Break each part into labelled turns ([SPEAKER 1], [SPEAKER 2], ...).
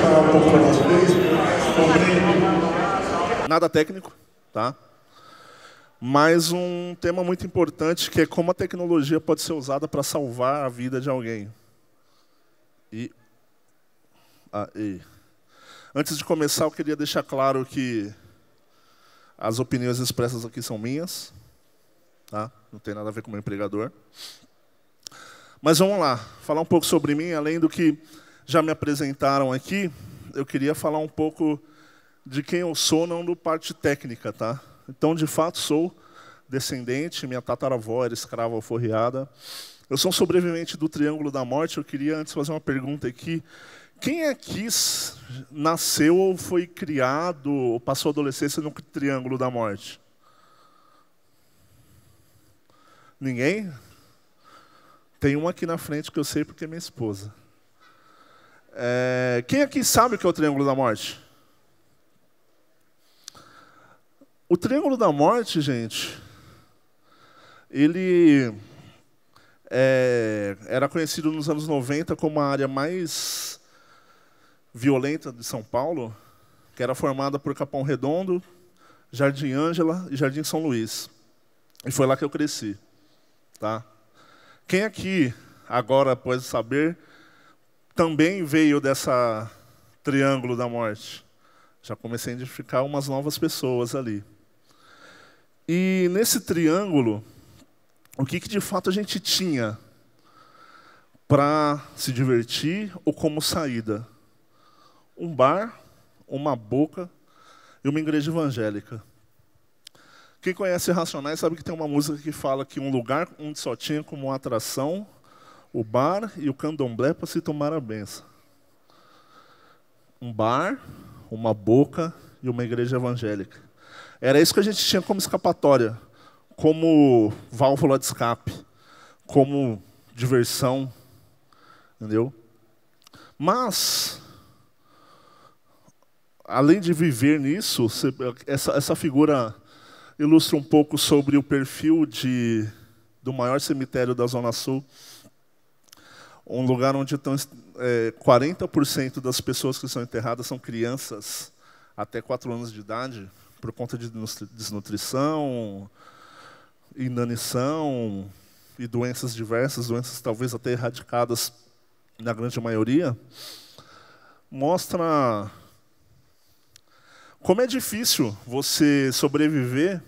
[SPEAKER 1] falar um pouco para vocês Nada técnico, tá? Mas um tema muito importante que é como a tecnologia pode ser usada para salvar a vida de alguém. E... Ah, e... Antes de começar, eu queria deixar claro que as opiniões expressas aqui são minhas, tá? não tem nada a ver com o meu empregador. Mas vamos lá, falar um pouco sobre mim, além do que já me apresentaram aqui, eu queria falar um pouco de quem eu sou, não do parte técnica, tá? Então, de fato, sou descendente, minha tataravó era escrava alforriada. Eu sou um sobrevivente do Triângulo da Morte. Eu queria antes fazer uma pergunta aqui. Quem aqui é nasceu ou foi criado ou passou a adolescência no Triângulo da Morte? Ninguém? Tem uma aqui na frente que eu sei porque é minha esposa. É, quem aqui sabe o que é o Triângulo da Morte? O Triângulo da Morte, gente, ele é, era conhecido nos anos 90 como a área mais violenta de São Paulo, que era formada por Capão Redondo, Jardim Ângela e Jardim São Luís. E foi lá que eu cresci. Tá? Quem aqui, agora após saber, também veio dessa triângulo da morte. Já comecei a identificar umas novas pessoas ali. E nesse triângulo, o que, que de fato a gente tinha para se divertir ou como saída? Um bar, uma boca e uma igreja evangélica. Quem conhece Racionais sabe que tem uma música que fala que um lugar onde só tinha como atração o bar e o candomblé para se tomar a benção. Um bar, uma boca e uma igreja evangélica. Era isso que a gente tinha como escapatória, como válvula de escape, como diversão, entendeu? Mas além de viver nisso, essa, essa figura ilustra um pouco sobre o perfil de, do maior cemitério da Zona Sul, um lugar onde estão é, 40% das pessoas que são enterradas são crianças até 4 anos de idade, por conta de desnutrição, inanição e doenças diversas, doenças talvez até erradicadas na grande maioria, mostra como é difícil você sobreviver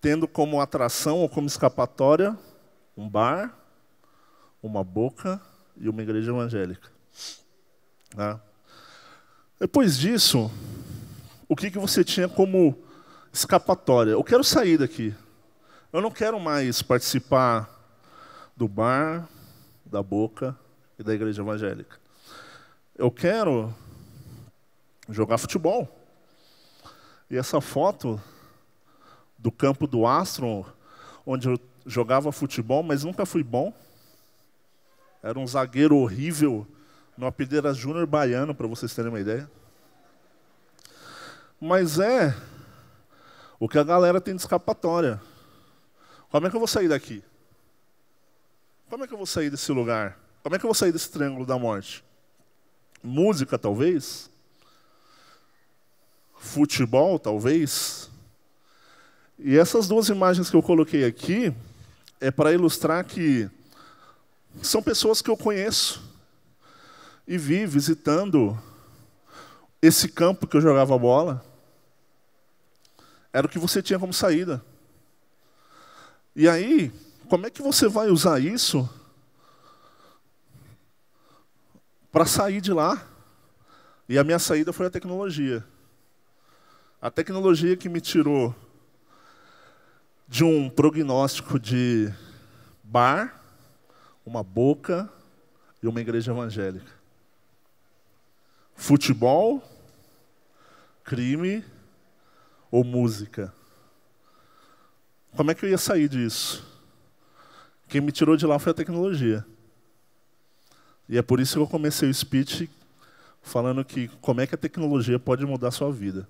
[SPEAKER 1] tendo como atração ou como escapatória um bar, uma boca e uma igreja evangélica. Né? Depois disso, o que, que você tinha como escapatória? Eu quero sair daqui. Eu não quero mais participar do bar, da boca e da igreja evangélica. Eu quero jogar futebol. E essa foto do campo do Astro, onde eu jogava futebol, mas nunca fui bom. Era um zagueiro horrível no Apideiras Júnior Baiano, para vocês terem uma ideia. Mas é o que a galera tem de escapatória. Como é que eu vou sair daqui? Como é que eu vou sair desse lugar? Como é que eu vou sair desse triângulo da morte? Música, talvez? Futebol, talvez? E essas duas imagens que eu coloquei aqui é para ilustrar que são pessoas que eu conheço e vi visitando esse campo que eu jogava bola. Era o que você tinha como saída. E aí, como é que você vai usar isso para sair de lá? E a minha saída foi a tecnologia. A tecnologia que me tirou de um prognóstico de bar uma boca e uma igreja evangélica. Futebol, crime ou música. Como é que eu ia sair disso? Quem me tirou de lá foi a tecnologia. E é por isso que eu comecei o speech falando que como é que a tecnologia pode mudar a sua vida.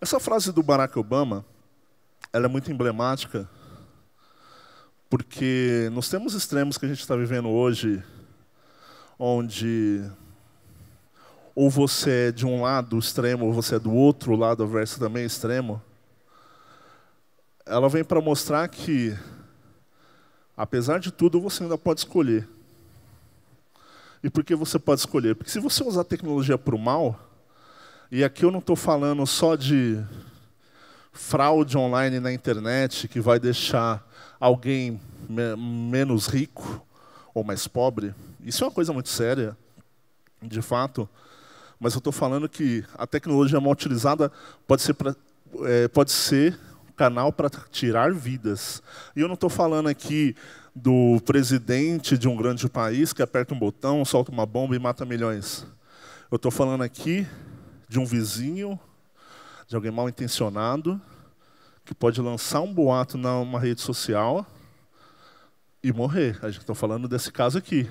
[SPEAKER 1] Essa frase do Barack Obama, ela é muito emblemática porque nos temos extremos que a gente está vivendo hoje, onde ou você é de um lado extremo, ou você é do outro lado verso também extremo, ela vem para mostrar que, apesar de tudo, você ainda pode escolher. E por que você pode escolher? Porque se você usar a tecnologia para o mal, e aqui eu não estou falando só de fraude online na internet que vai deixar alguém me menos rico ou mais pobre. Isso é uma coisa muito séria, de fato. Mas eu estou falando que a tecnologia mal utilizada pode ser, pra, é, pode ser canal para tirar vidas. E eu não estou falando aqui do presidente de um grande país que aperta um botão, solta uma bomba e mata milhões. Eu estou falando aqui de um vizinho, de alguém mal intencionado, que pode lançar um boato numa rede social e morrer. A gente está falando desse caso aqui.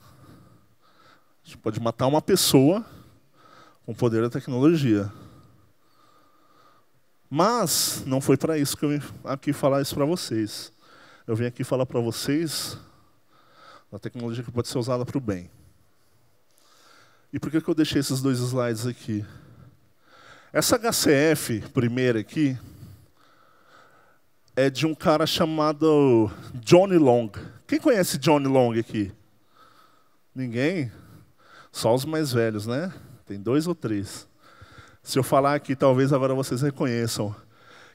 [SPEAKER 1] A gente pode matar uma pessoa com o poder da tecnologia. Mas não foi para isso que eu vim aqui falar isso para vocês. Eu vim aqui falar para vocês da tecnologia que pode ser usada para o bem. E por que, que eu deixei esses dois slides aqui? Essa HCF primeira aqui é de um cara chamado Johnny Long. Quem conhece Johnny Long aqui? Ninguém? Só os mais velhos, né? Tem dois ou três. Se eu falar aqui, talvez agora vocês reconheçam.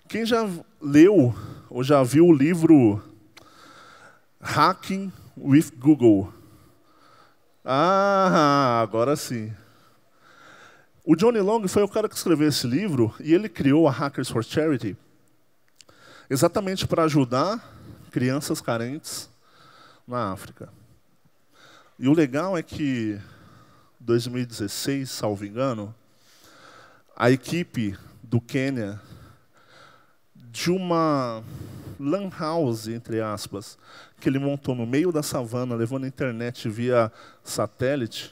[SPEAKER 1] Quem já leu ou já viu o livro Hacking with Google? Ah, agora sim. O Johnny Long foi o cara que escreveu esse livro e ele criou a Hackers for Charity exatamente para ajudar crianças carentes na África. E o legal é que 2016, salvo engano, a equipe do Quênia de uma lan house, entre aspas, que ele montou no meio da savana, levando a internet via satélite,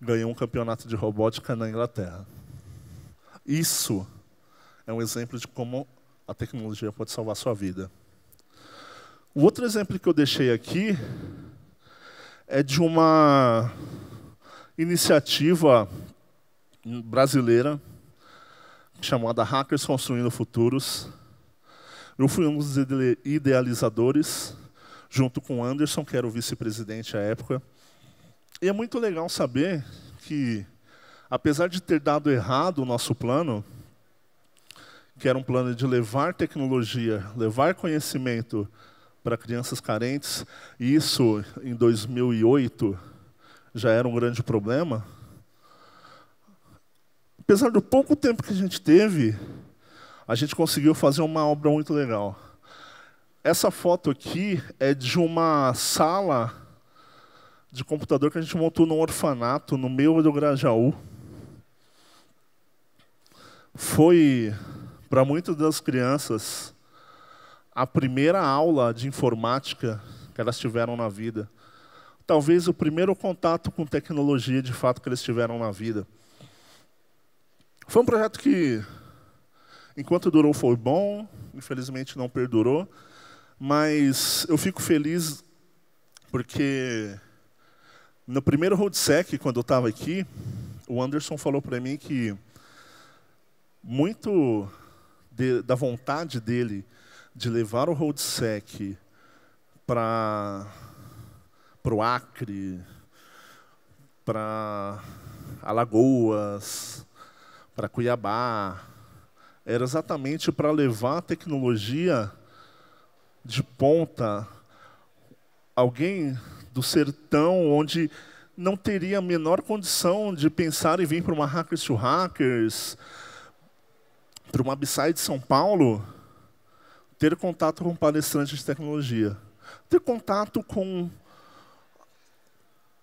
[SPEAKER 1] ganhou um campeonato de robótica na Inglaterra. Isso é um exemplo de como a tecnologia pode salvar a sua vida. O outro exemplo que eu deixei aqui é de uma iniciativa brasileira chamada Hackers Construindo Futuros. Eu fui um dos idealizadores, junto com Anderson, que era o vice-presidente à época, e é muito legal saber que, apesar de ter dado errado o nosso plano, que era um plano de levar tecnologia, levar conhecimento para crianças carentes, e isso em 2008 já era um grande problema. Apesar do pouco tempo que a gente teve, a gente conseguiu fazer uma obra muito legal. Essa foto aqui é de uma sala de computador que a gente montou num orfanato no meio do Grajaú. Foi, para muitas das crianças, a primeira aula de informática que elas tiveram na vida. Talvez o primeiro contato com tecnologia de fato que eles tiveram na vida. Foi um projeto que, enquanto durou, foi bom, infelizmente não perdurou, mas eu fico feliz porque no primeiro Roadsec, quando eu estava aqui, o Anderson falou para mim que muito de, da vontade dele de levar o Roadsec para o Acre, para Alagoas, para Cuiabá, era exatamente para levar a tecnologia de ponta. Alguém do sertão, onde não teria a menor condição de pensar em vir para uma Hackers to Hackers, para uma Upside de São Paulo, ter contato com palestrantes de tecnologia. Ter contato com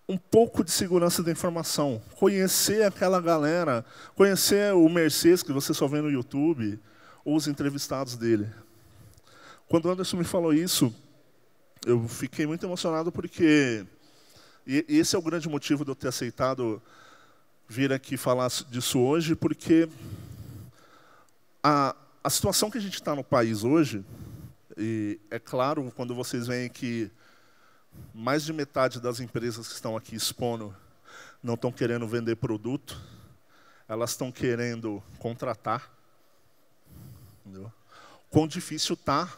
[SPEAKER 1] um pouco de segurança da informação. Conhecer aquela galera. Conhecer o Mercedes, que você só vê no YouTube, ou os entrevistados dele. Quando o Anderson me falou isso, eu fiquei muito emocionado porque e esse é o grande motivo de eu ter aceitado vir aqui falar disso hoje, porque a, a situação que a gente está no país hoje, e é claro, quando vocês veem que mais de metade das empresas que estão aqui expondo não estão querendo vender produto, elas estão querendo contratar. Entendeu? Quão difícil está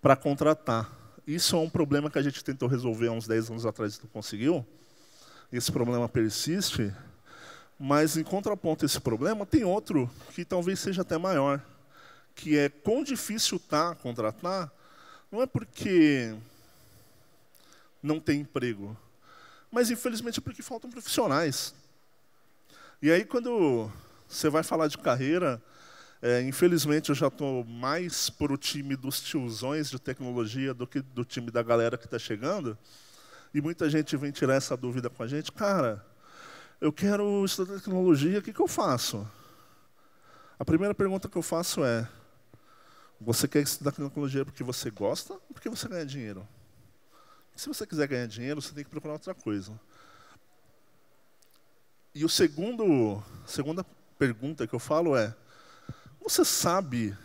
[SPEAKER 1] para contratar. Isso é um problema que a gente tentou resolver há uns 10 anos atrás e não conseguiu. Esse problema persiste, mas em contraponto a esse problema, tem outro que talvez seja até maior, que é quão difícil está contratar, não é porque não tem emprego, mas infelizmente é porque faltam profissionais. E aí quando você vai falar de carreira, é, infelizmente, eu já estou mais para o time dos tiozões de tecnologia do que do time da galera que está chegando. E muita gente vem tirar essa dúvida com a gente. Cara, eu quero estudar tecnologia, o que, que eu faço? A primeira pergunta que eu faço é: você quer estudar tecnologia porque você gosta ou porque você ganha dinheiro? Se você quiser ganhar dinheiro, você tem que procurar outra coisa. E o segundo, segunda pergunta que eu falo é: você sabe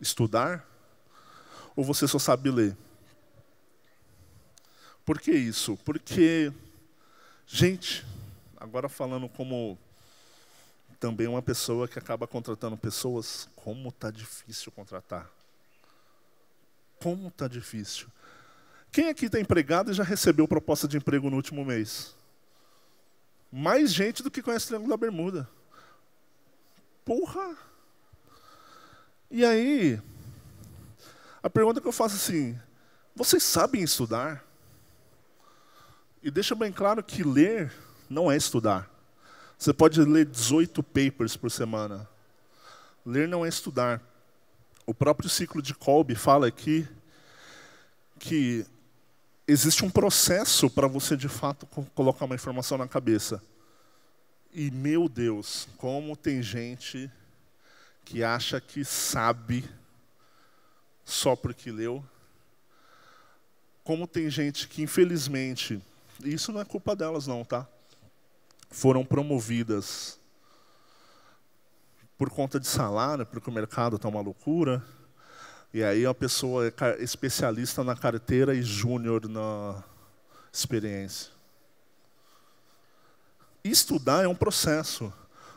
[SPEAKER 1] estudar? Ou você só sabe ler? Por que isso? Porque, gente, agora falando como também uma pessoa que acaba contratando pessoas, como tá difícil contratar. Como tá difícil. Quem aqui está empregado e já recebeu proposta de emprego no último mês? Mais gente do que conhece o Triângulo da Bermuda. Porra! E aí, a pergunta que eu faço é assim: vocês sabem estudar? E deixa bem claro que ler não é estudar. Você pode ler 18 papers por semana. Ler não é estudar. O próprio ciclo de Kolbe fala aqui que existe um processo para você de fato colocar uma informação na cabeça. E meu Deus, como tem gente que acha que sabe só porque leu. Como tem gente que, infelizmente, e isso não é culpa delas, não, tá? Foram promovidas por conta de salário, porque o mercado está uma loucura. E aí a pessoa é especialista na carteira e júnior na experiência. estudar é um processo.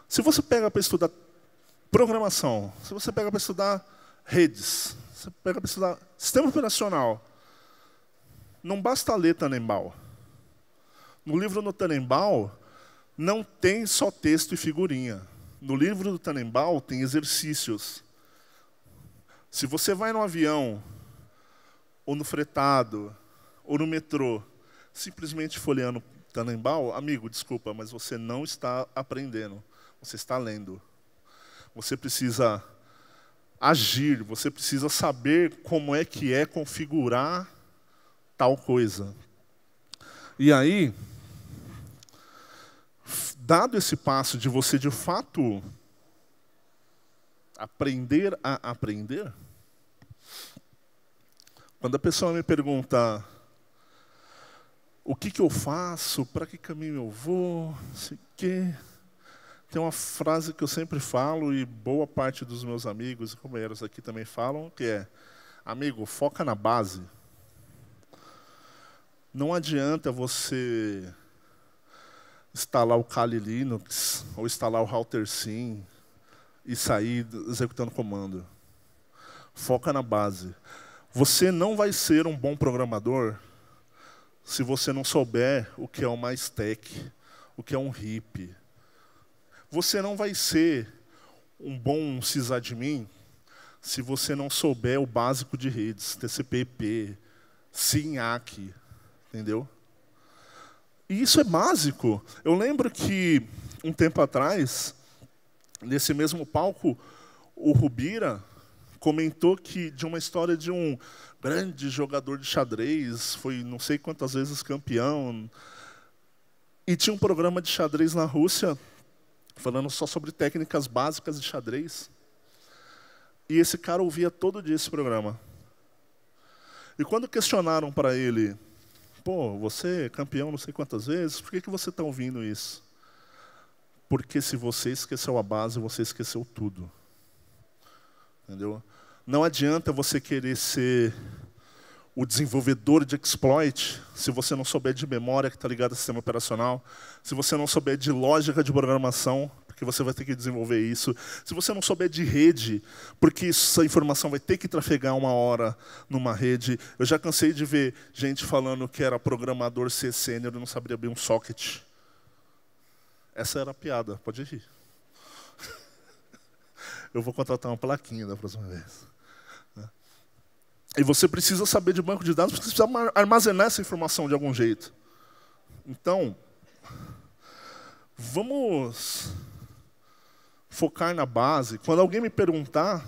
[SPEAKER 1] Se você pega para estudar Programação. Se você pega para estudar redes, você pega para estudar sistema operacional, não basta ler Tanenbaum. No livro do Tanenbaum não tem só texto e figurinha. No livro do Tanenbaum tem exercícios. Se você vai no avião, ou no fretado, ou no metrô, simplesmente folheando Tanenbaum, amigo, desculpa, mas você não está aprendendo, você está lendo você precisa agir, você precisa saber como é que é configurar tal coisa. E aí, dado esse passo de você de fato aprender a aprender, quando a pessoa me pergunta o que, que eu faço, para que caminho eu vou, sei o quê. Tem uma frase que eu sempre falo e boa parte dos meus amigos e companheiros aqui também falam, que é: amigo, foca na base. Não adianta você instalar o Kali Linux ou instalar o Router Sim e sair executando comando. Foca na base. Você não vai ser um bom programador se você não souber o que é uma stack, o que é um heap, você não vai ser um bom sysadmin se você não souber o básico de redes, TCP/IP, SYNAC, entendeu? E isso é básico. Eu lembro que um tempo atrás, nesse mesmo palco, o Rubira comentou que de uma história de um grande jogador de xadrez, foi não sei quantas vezes campeão, e tinha um programa de xadrez na Rússia falando só sobre técnicas básicas de xadrez. E esse cara ouvia todo dia esse programa. E quando questionaram para ele, pô, você é campeão não sei quantas vezes, por que, que você está ouvindo isso? Porque se você esqueceu a base, você esqueceu tudo. Entendeu? Não adianta você querer ser o desenvolvedor de exploit, se você não souber de memória que está ligada ao sistema operacional, se você não souber de lógica de programação, porque você vai ter que desenvolver isso, se você não souber de rede, porque essa informação vai ter que trafegar uma hora numa rede. Eu já cansei de ver gente falando que era programador ser sênior e não sabia abrir um socket. Essa era a piada, pode rir. Eu vou contratar uma plaquinha da próxima vez. E você precisa saber de banco de dados, porque você precisa armazenar essa informação de algum jeito. Então, vamos focar na base. Quando alguém me perguntar,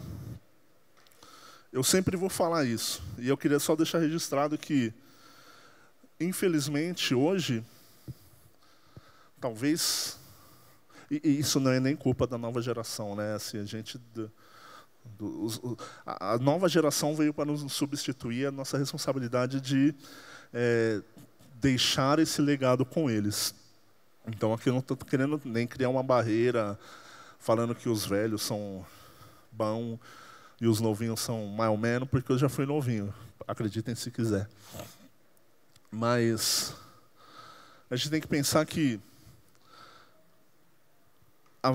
[SPEAKER 1] eu sempre vou falar isso. E eu queria só deixar registrado que, infelizmente, hoje, talvez. E, isso não é nem culpa da nova geração, né? Assim, a gente. Do, a nova geração veio para nos substituir a nossa responsabilidade de é, deixar esse legado com eles. Então aqui eu não estou querendo nem criar uma barreira falando que os velhos são bom e os novinhos são mais ou menos, porque eu já fui novinho. Acreditem se quiser. Mas a gente tem que pensar que a,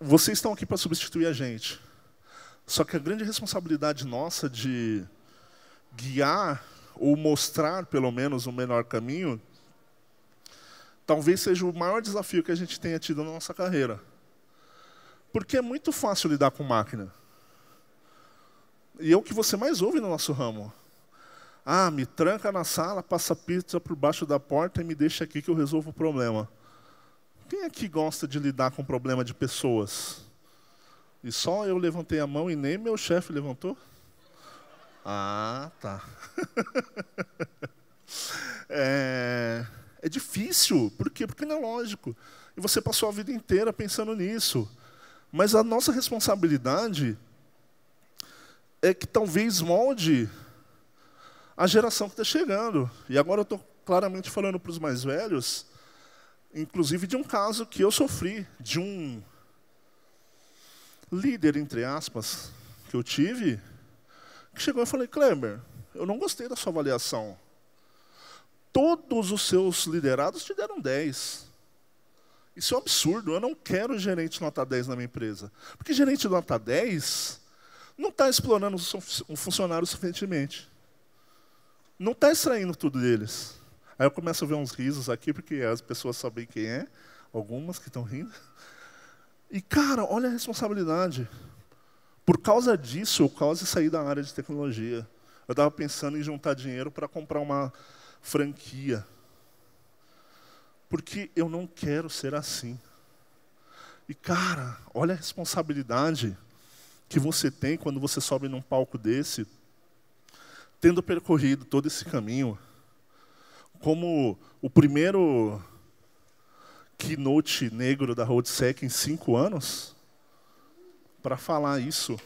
[SPEAKER 1] vocês estão aqui para substituir a gente. Só que a grande responsabilidade nossa de guiar ou mostrar, pelo menos, o um melhor caminho, talvez seja o maior desafio que a gente tenha tido na nossa carreira. Porque é muito fácil lidar com máquina. E é o que você mais ouve no nosso ramo. Ah, me tranca na sala, passa pizza por baixo da porta e me deixa aqui que eu resolvo o problema. Quem é que gosta de lidar com problema de pessoas? E só eu levantei a mão e nem meu chefe levantou? Ah, tá. é, é difícil. Por quê? Porque não é lógico. E você passou a vida inteira pensando nisso. Mas a nossa responsabilidade é que talvez molde a geração que está chegando. E agora eu estou claramente falando para os mais velhos, inclusive de um caso que eu sofri, de um líder, entre aspas, que eu tive, que chegou e falei, Kleber, eu não gostei da sua avaliação. Todos os seus liderados te deram 10. Isso é um absurdo, eu não quero gerente nota 10 na minha empresa. Porque gerente nota 10 não está explorando um funcionário suficientemente. Não está extraindo tudo deles. Aí eu começo a ver uns risos aqui, porque as pessoas sabem quem é, algumas que estão rindo. E, cara, olha a responsabilidade. Por causa disso, eu quase saí da área de tecnologia. Eu estava pensando em juntar dinheiro para comprar uma franquia. Porque eu não quero ser assim. E, cara, olha a responsabilidade que você tem quando você sobe num palco desse, tendo percorrido todo esse caminho. Como o primeiro keynote negro da RoadSec em cinco anos para falar isso.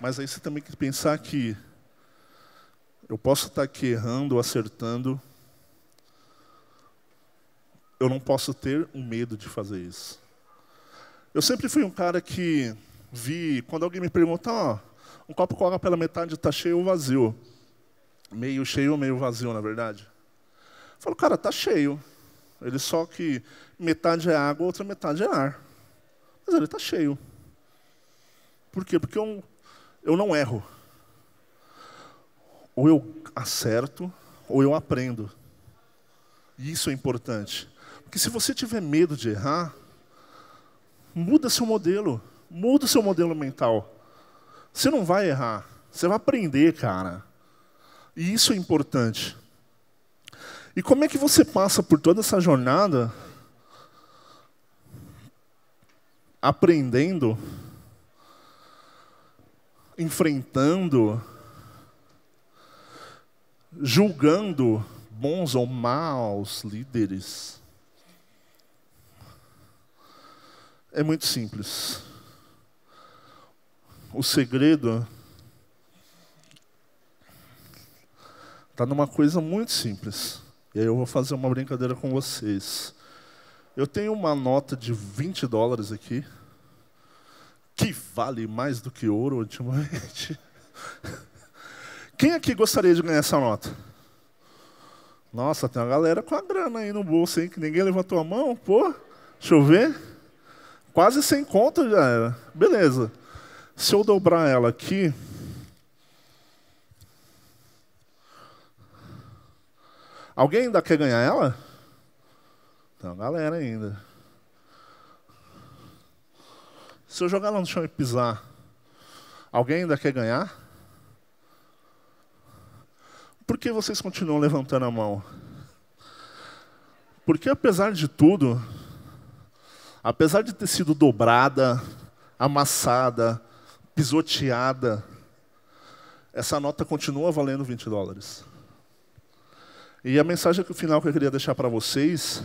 [SPEAKER 1] Mas aí você também tem que pensar que eu posso estar aqui errando, acertando. Eu não posso ter um medo de fazer isso. Eu sempre fui um cara que vi, quando alguém me pergunta, ó, um copo cola pela metade está cheio ou vazio? Meio cheio ou meio vazio, na verdade? Eu falo, cara, está cheio. Ele só que metade é água, outra metade é ar. Mas ele está cheio. Por quê? Porque eu, eu não erro. Ou eu acerto, ou eu aprendo. E isso é importante. Porque se você tiver medo de errar, muda seu modelo. Muda o seu modelo mental. Você não vai errar. Você vai aprender, cara. E isso é importante. E como é que você passa por toda essa jornada aprendendo, enfrentando, julgando bons ou maus líderes? É muito simples o segredo está numa coisa muito simples. E aí eu vou fazer uma brincadeira com vocês. Eu tenho uma nota de 20 dólares aqui, que vale mais do que ouro ultimamente. Quem aqui gostaria de ganhar essa nota? Nossa, tem uma galera com a grana aí no bolso, hein? Que ninguém levantou a mão, pô. Deixa eu ver. Quase sem conta já era. Beleza. Se eu dobrar ela aqui, alguém ainda quer ganhar ela? Tem então, uma galera ainda. Se eu jogar ela no chão e pisar, alguém ainda quer ganhar? Por que vocês continuam levantando a mão? Porque apesar de tudo, apesar de ter sido dobrada, amassada, pisoteada, essa nota continua valendo 20 dólares. E a mensagem final que eu queria deixar para vocês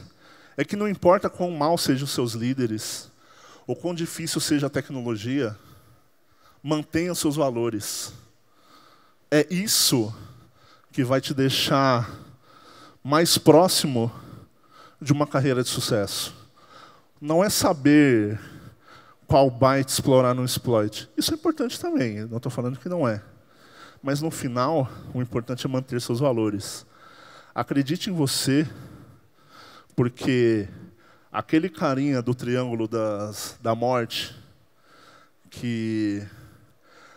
[SPEAKER 1] é que não importa quão mal sejam os seus líderes, ou quão difícil seja a tecnologia, mantenha os seus valores. É isso que vai te deixar mais próximo de uma carreira de sucesso. Não é saber qual byte explorar no exploit. Isso é importante também, não estou falando que não é. Mas no final, o importante é manter seus valores. Acredite em você, porque aquele carinha do triângulo das, da morte, que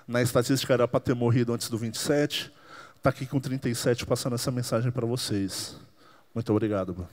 [SPEAKER 1] na estatística era para ter morrido antes do 27, está aqui com 37 passando essa mensagem para vocês. Muito obrigado.